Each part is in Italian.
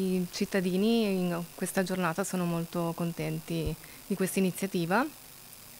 I cittadini in questa giornata sono molto contenti di questa iniziativa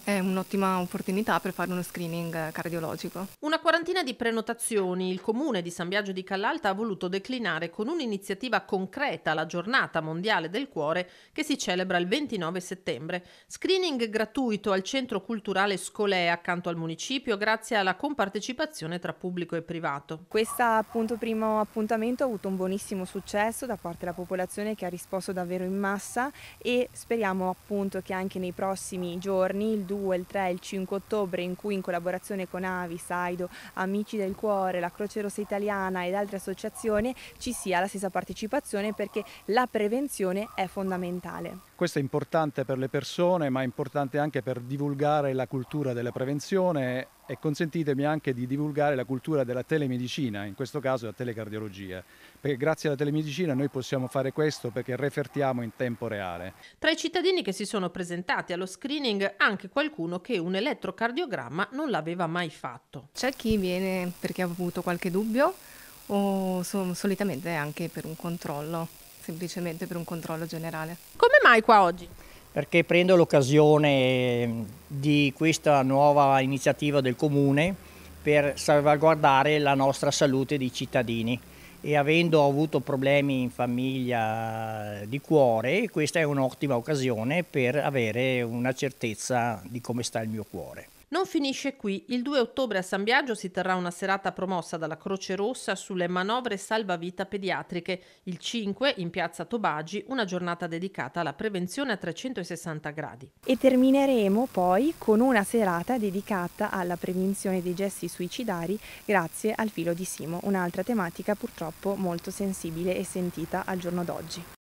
è un'ottima opportunità per fare uno screening cardiologico. Una quarantina di prenotazioni il comune di San Biagio di Callalta ha voluto declinare con un'iniziativa concreta la giornata mondiale del cuore che si celebra il 29 settembre. Screening gratuito al centro culturale Scolè accanto al municipio grazie alla compartecipazione tra pubblico e privato. Questo appunto, primo appuntamento ha avuto un buonissimo successo da parte della popolazione che ha risposto davvero in massa e speriamo appunto che anche nei prossimi giorni il 2, il 3 e il 5 ottobre in cui in collaborazione con Avi, Saido, Amici del Cuore, la Croce Rossa Italiana ed altre associazioni ci sia la stessa partecipazione perché la prevenzione è fondamentale. Questo è importante per le persone ma è importante anche per divulgare la cultura della prevenzione e consentitemi anche di divulgare la cultura della telemedicina, in questo caso la telecardiologia, perché grazie alla telemedicina noi possiamo fare questo perché refertiamo in tempo reale. Tra i cittadini che si sono presentati allo screening anche qualcuno che un elettrocardiogramma non l'aveva mai fatto. C'è chi viene perché ha avuto qualche dubbio o so solitamente anche per un controllo, semplicemente per un controllo generale. Come mai qua oggi? perché prendo l'occasione ehm, di questa nuova iniziativa del Comune per salvaguardare la nostra salute dei cittadini e avendo avuto problemi in famiglia eh, di cuore questa è un'ottima occasione per avere una certezza di come sta il mio cuore. Non finisce qui. Il 2 ottobre a San Biagio si terrà una serata promossa dalla Croce Rossa sulle manovre salvavita pediatriche. Il 5, in piazza Tobagi, una giornata dedicata alla prevenzione a 360 gradi. E termineremo poi con una serata dedicata alla prevenzione dei gesti suicidari grazie al filo di Simo, un'altra tematica purtroppo molto sensibile e sentita al giorno d'oggi.